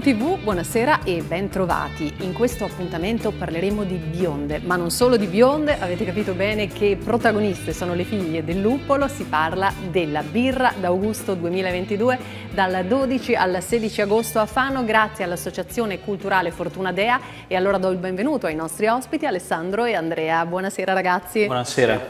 Milano TV, buonasera e bentrovati. In questo appuntamento parleremo di bionde, ma non solo di bionde, avete capito bene che protagoniste sono le figlie del Luppolo, si parla della birra d'Augusto 2022 dal 12 al 16 agosto a Fano grazie all'Associazione Culturale Fortuna Dea e allora do il benvenuto ai nostri ospiti Alessandro e Andrea. Buonasera ragazzi. Buonasera.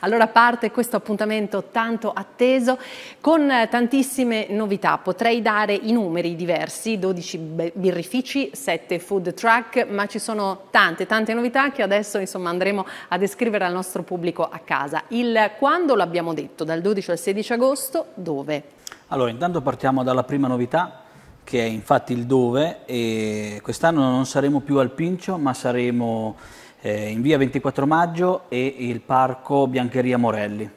Allora parte questo appuntamento tanto atteso con tantissime novità, potrei dare i numeri diversi, 12 10 birrifici, 7 food truck, ma ci sono tante, tante novità che adesso insomma, andremo a descrivere al nostro pubblico a casa. Il quando l'abbiamo detto, dal 12 al 16 agosto, dove? Allora, intanto partiamo dalla prima novità, che è infatti il dove, quest'anno non saremo più al Pincio, ma saremo eh, in via 24 maggio e il parco Biancheria Morelli.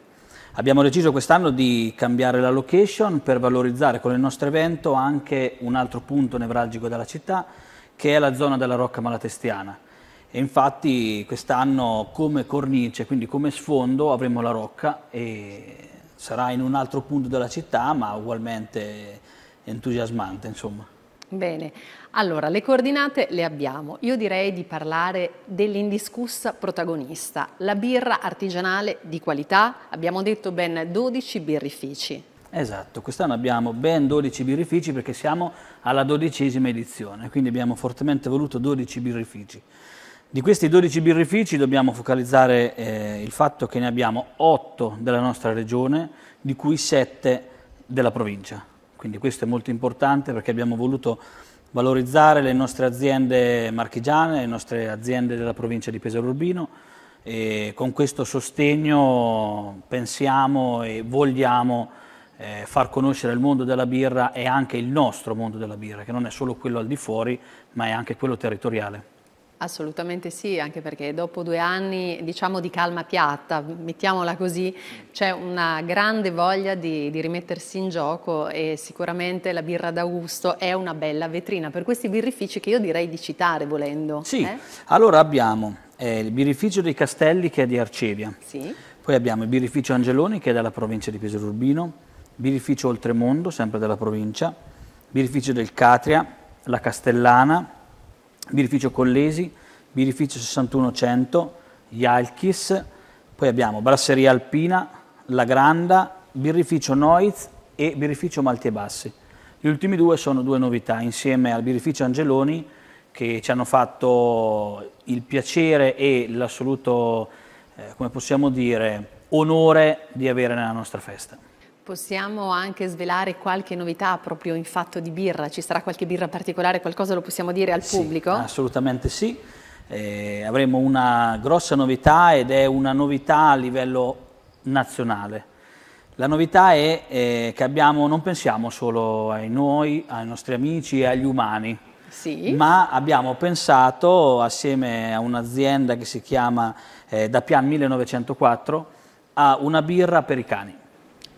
Abbiamo deciso quest'anno di cambiare la location per valorizzare con il nostro evento anche un altro punto nevralgico della città che è la zona della Rocca Malatestiana. E infatti quest'anno come cornice, quindi come sfondo, avremo la Rocca e sarà in un altro punto della città ma ugualmente entusiasmante insomma. Bene, allora le coordinate le abbiamo. Io direi di parlare dell'indiscussa protagonista, la birra artigianale di qualità. Abbiamo detto ben 12 birrifici. Esatto, quest'anno abbiamo ben 12 birrifici perché siamo alla dodicesima edizione, quindi abbiamo fortemente voluto 12 birrifici. Di questi 12 birrifici dobbiamo focalizzare eh, il fatto che ne abbiamo 8 della nostra regione, di cui 7 della provincia quindi questo è molto importante perché abbiamo voluto valorizzare le nostre aziende marchigiane, le nostre aziende della provincia di Pesaro Urbino e con questo sostegno pensiamo e vogliamo eh, far conoscere il mondo della birra e anche il nostro mondo della birra, che non è solo quello al di fuori, ma è anche quello territoriale. Assolutamente sì, anche perché dopo due anni diciamo di calma piatta, mettiamola così, c'è una grande voglia di, di, rimettersi in gioco e sicuramente la birra d'Augusto è una bella vetrina per questi birrifici che io direi di citare volendo. Sì, eh? allora abbiamo eh, il birrificio dei Castelli che è di Arcevia, sì. poi abbiamo il birrificio Angeloni che è della provincia di Pesaro Urbino, birrificio Oltremondo sempre della provincia, birrificio del Catria, la Castellana, birrificio Collesi, birrificio 6100, Ialchis, poi abbiamo Brasseria Alpina, La Granda, birrificio Noiz e birrificio Malti e Bassi. Gli ultimi due sono due novità, insieme al birrificio Angeloni, che ci hanno fatto il piacere e l'assoluto, eh, come possiamo dire, onore di avere nella nostra festa. Possiamo anche svelare qualche novità proprio in fatto di birra? Ci sarà qualche birra particolare, qualcosa lo possiamo dire al sì, pubblico? Assolutamente sì. Eh, avremo una grossa novità ed è una novità a livello nazionale. La novità è eh, che abbiamo, non pensiamo solo ai noi, ai nostri amici e agli umani, sì. ma abbiamo pensato assieme a un'azienda che si chiama eh, Da 1904 a una birra per i cani.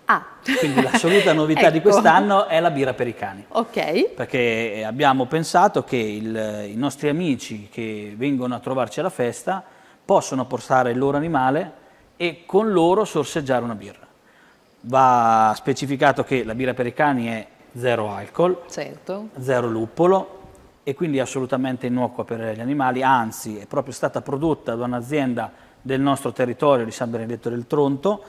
Ah. Quindi l'assoluta novità ecco. di quest'anno è la birra per i cani. Ok. Perché eh, abbiamo pensato che il, i nostri amici che vengono a trovarci alla festa possono portare il loro animale e con loro sorseggiare una birra. Va specificato che la birra per i cani è zero alcol, certo. zero luppolo e quindi assolutamente innocua per gli animali, anzi è proprio stata prodotta da un'azienda del nostro territorio di San Benedetto del Tronto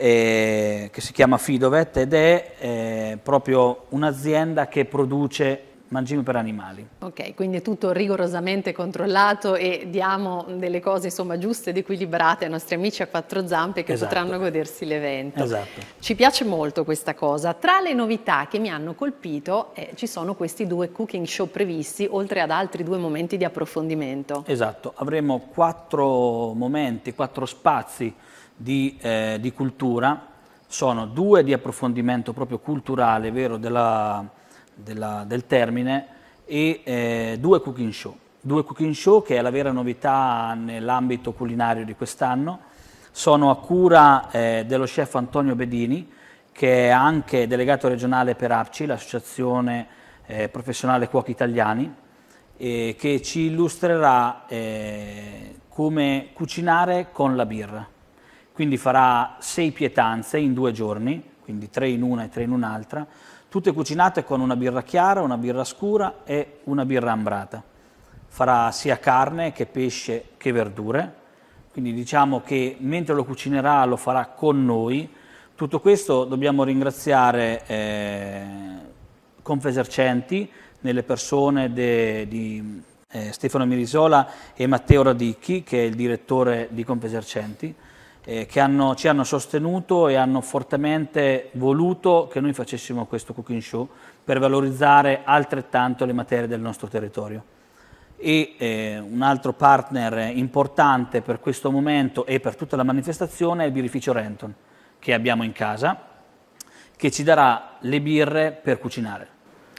eh, che si chiama Fidovet ed è eh, proprio un'azienda che produce mangimi per animali. Ok, quindi è tutto rigorosamente controllato e diamo delle cose insomma, giuste ed equilibrate ai nostri amici a quattro zampe che esatto. potranno godersi l'evento. Esatto. Ci piace molto questa cosa. Tra le novità che mi hanno colpito eh, ci sono questi due cooking show previsti oltre ad altri due momenti di approfondimento. Esatto, avremo quattro momenti, quattro spazi di, eh, di cultura, sono due di approfondimento proprio culturale, vero, della, della, del termine, e eh, due cooking show. Due cooking show che è la vera novità nell'ambito culinario di quest'anno, sono a cura eh, dello chef Antonio Bedini, che è anche delegato regionale per APCI, l'associazione eh, professionale cuochi italiani, che ci illustrerà eh, come cucinare con la birra quindi farà sei pietanze in due giorni, quindi tre in una e tre in un'altra, tutte cucinate con una birra chiara, una birra scura e una birra ambrata. Farà sia carne che pesce che verdure, quindi diciamo che mentre lo cucinerà lo farà con noi. Tutto questo dobbiamo ringraziare eh, Confesercenti nelle persone de, di eh, Stefano Mirisola e Matteo Radicchi, che è il direttore di Confesercenti eh, che hanno, ci hanno sostenuto e hanno fortemente voluto che noi facessimo questo cooking show per valorizzare altrettanto le materie del nostro territorio. E eh, un altro partner importante per questo momento e per tutta la manifestazione è il birrificio Renton, che abbiamo in casa, che ci darà le birre per cucinare.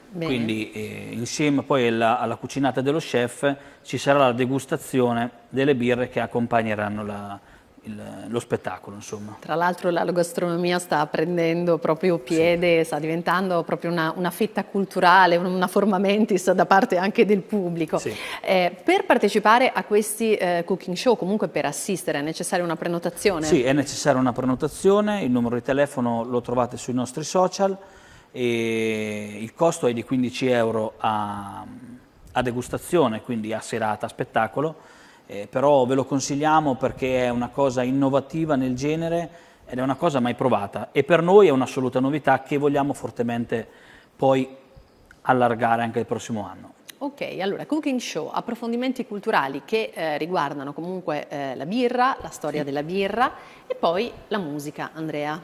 Bene. Quindi eh, insieme poi alla, alla, cucinata dello chef ci sarà la degustazione delle birre che accompagneranno la, il, lo spettacolo. Insomma. Tra l'altro la gastronomia sta prendendo proprio piede, sì. sta diventando proprio una, una, fitta culturale, una forma mentis da parte anche del pubblico. Sì. Eh, per partecipare a questi eh, cooking show, comunque per assistere, è necessaria una prenotazione? Sì, è necessaria una prenotazione, il numero di telefono lo trovate sui nostri social e il costo è di 15 euro a, a degustazione, quindi a serata, a spettacolo eh, però ve lo consigliamo perché è una cosa innovativa nel genere ed è una cosa mai provata e per noi è un'assoluta novità che vogliamo fortemente poi allargare anche il prossimo anno. Ok, allora Cooking Show, approfondimenti culturali che eh, riguardano comunque eh, la birra, la storia sì. della birra e poi la musica, Andrea.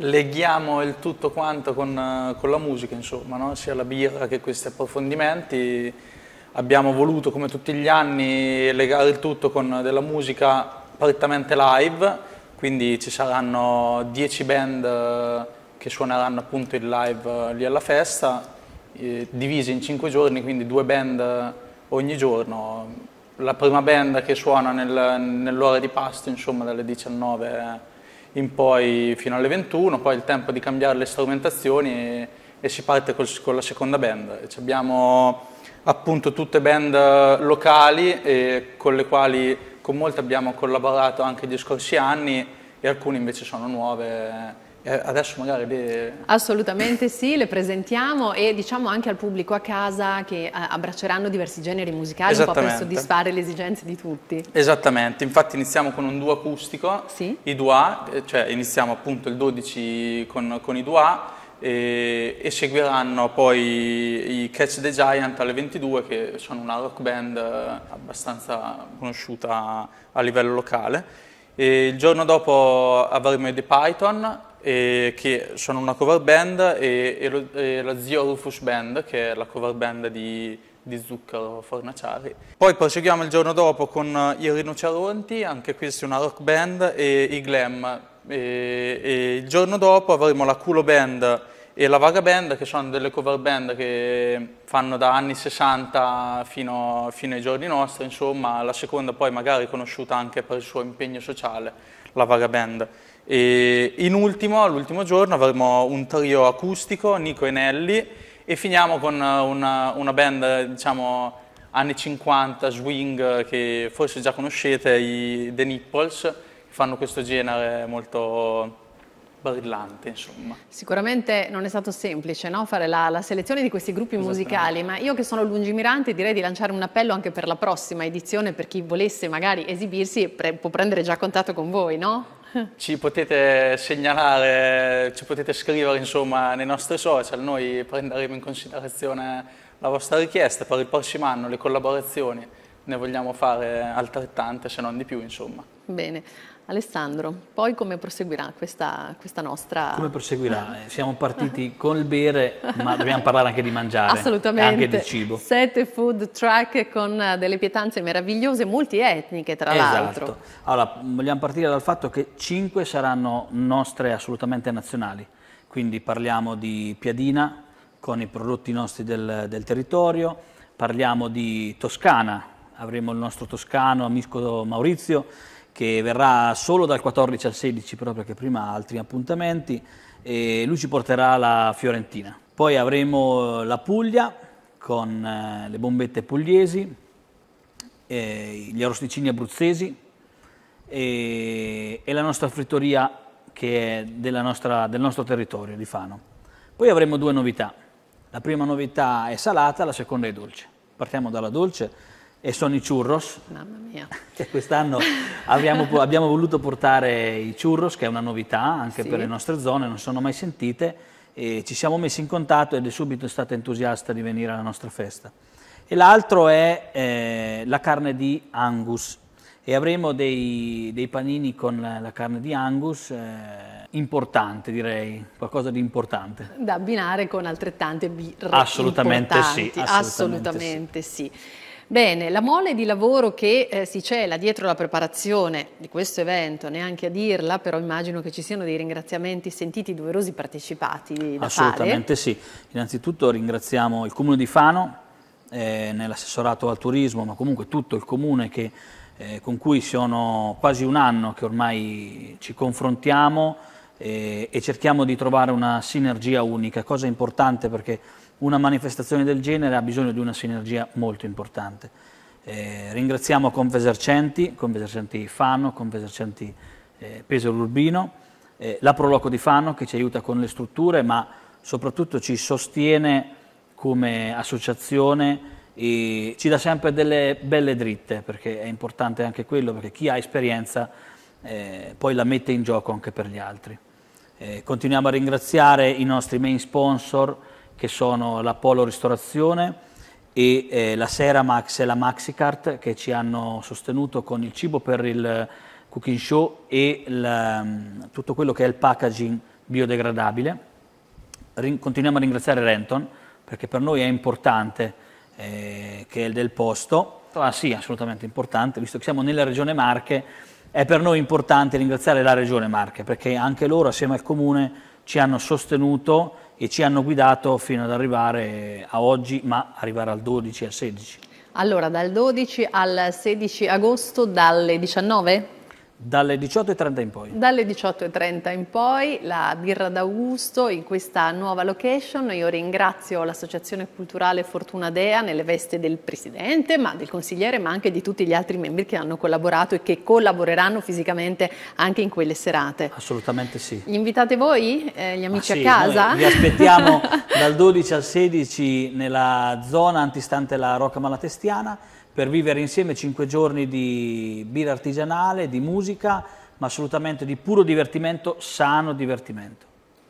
Leghiamo il tutto quanto con, eh, con la musica, insomma, no? sia la birra che questi approfondimenti abbiamo voluto come tutti gli anni legare il tutto con della musica prettamente live, quindi ci saranno 10 band eh, che suoneranno appunto il live eh, lì alla festa, eh, divise in 5 giorni, quindi due band ogni giorno. La prima band che suona nel, nell'ora di pasto, insomma dalle 19 in poi fino alle 21, poi il tempo di cambiare le strumentazioni e, e si parte col, con la seconda band. Ci abbiamo appunto tutte band eh, locali e con le quali con molte abbiamo collaborato anche gli scorsi anni e alcune invece sono nuove. Eh, adesso magari le... Assolutamente sì, le presentiamo e diciamo anche al pubblico a casa che eh, abbracceranno diversi generi musicali un po' per soddisfare le esigenze di tutti. Esattamente, infatti iniziamo con un duo acustico, sì? i Dua, cioè iniziamo appunto il 12 con, con i Dua e, e, seguiranno poi i Catch the Giant alle 22 che sono una rock band eh, abbastanza conosciuta a livello locale. E il giorno dopo avremo i The Python eh, che sono una cover band e, e, lo, e, la Zio Rufus Band che è la cover band di, di Zucchero Fornaciari. Poi proseguiamo il giorno dopo con i Rinoceronti, anche questa è una rock band e i Glam e, e il giorno dopo avremo la Culo Band e la Vaga Band, che sono delle cover band che fanno da anni 60 fino, fino ai giorni nostri, insomma, la seconda poi magari conosciuta anche per il suo impegno sociale, la Vaga Band. E in ultimo, l'ultimo giorno, avremo un trio acustico, Nico e Nelli, e finiamo con una, una band, diciamo, anni 50, swing, che forse già conoscete, i The Nipples, fanno questo genere molto brillante, insomma. Sicuramente non è stato semplice no? fare la, la, selezione di questi gruppi musicali, ma io che sono lungimirante direi di lanciare un appello anche per la prossima edizione per chi volesse magari esibirsi pre può prendere già contatto con voi, no? Ci potete segnalare, ci potete scrivere insomma nei nostri social, noi prenderemo in considerazione la vostra richiesta per il prossimo anno, le collaborazioni ne vogliamo fare altrettante, se non di più, insomma. Bene. Alessandro, poi come proseguirà questa, questa nostra... Come proseguirà? Siamo partiti con il bere, ma dobbiamo parlare anche di mangiare. Assolutamente. anche del cibo. Sette food truck con eh, delle pietanze meravigliose, multietniche tra esatto. l'altro. Allora, vogliamo partire dal fatto che cinque saranno nostre assolutamente nazionali. Quindi parliamo di piadina con i prodotti nostri del, del territorio, parliamo di toscana avremo il nostro toscano amico Maurizio che verrà solo dal 14 al 16 proprio perché prima ha altri appuntamenti e lui ci porterà la Fiorentina. Poi avremo eh, la Puglia con eh, le bombette pugliesi, gli arrosticini abruzzesi e, e la nostra frittoria che è nostra, del nostro territorio di Fano. Poi avremo due novità. La prima novità è salata, la seconda è dolce. Partiamo dalla dolce e sono i churros. Mamma mia. Quest'anno abbiamo, abbiamo, voluto portare i churros, che è una novità anche sì. per le nostre zone, non sono mai sentite, e ci siamo messi in contatto ed è subito stata entusiasta di venire alla nostra festa. E l'altro è eh, la carne di Angus. E avremo dei, dei panini con la, la, carne di Angus, eh, importante direi, qualcosa di importante. Da abbinare con altrettante birre Assolutamente sì. Assolutamente, assolutamente sì. sì. Bene, la mole di lavoro che eh, si cela dietro la preparazione di questo evento, neanche a dirla, però immagino che ci siano dei ringraziamenti sentiti, doverosi partecipati da Assolutamente fare. sì. Innanzitutto ringraziamo il Comune di Fano, eh, nell'assessorato al turismo, ma comunque tutto il Comune che, eh, con cui sono quasi un anno che ormai ci confrontiamo eh, e cerchiamo di trovare una sinergia unica, cosa importante perché una manifestazione del genere ha bisogno di una sinergia molto importante. Eh, ringraziamo Confesercenti, Confesercenti Fano, Confesercenti eh, Pesaro Urbino, eh, la Proloco di Fano che ci aiuta con le strutture ma soprattutto ci sostiene come associazione e ci dà sempre delle belle dritte perché è importante anche quello perché chi ha esperienza eh, poi la mette in gioco anche per gli altri. Eh, continuiamo a ringraziare i nostri main sponsor, che sono la Polo Ristorazione e eh, la Seramax e la Maxicart che ci hanno sostenuto con il cibo per il cooking show e la, ehm, tutto quello che è il packaging biodegradabile. Rin continuiamo a ringraziare Renton perché per noi è importante eh, che è del posto. Ah sì, assolutamente importante, visto che siamo nella regione Marche, è per noi importante ringraziare la regione Marche perché anche loro assieme al comune ci hanno sostenuto e ci hanno guidato fino ad arrivare a oggi, ma arrivare al 12, al 16. Allora, dal 12 al 16 agosto, dalle 19? Dalle 18.30 in poi? Dalle 18.30 in poi la birra d'Augusto in questa nuova location. Io ringrazio l'Associazione Culturale Fortuna Dea nelle veste del presidente, ma del consigliere, ma anche di tutti gli altri membri che hanno collaborato e che collaboreranno fisicamente anche in quelle serate. Assolutamente sì. Gli invitate voi, eh, gli amici sì, a casa? Vi aspettiamo dal 12 al 16 nella zona antistante la Rocca Malatestiana per vivere insieme cinque giorni di birra artigianale, di musica, ma assolutamente di puro divertimento, sano divertimento.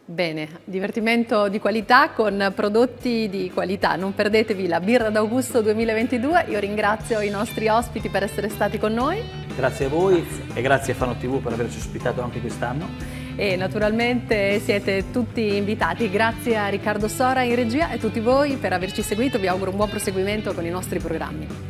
Bene, divertimento di qualità con prodotti di qualità. Non perdetevi la birra d'Augusto 2022. Io ringrazio i nostri ospiti per essere stati con noi. Grazie a voi grazie. e grazie a Fano TV per averci ospitato anche quest'anno. E naturalmente siete tutti invitati. Grazie a Riccardo Sora in regia e a tutti voi per averci seguito. Vi auguro un buon proseguimento con i nostri programmi.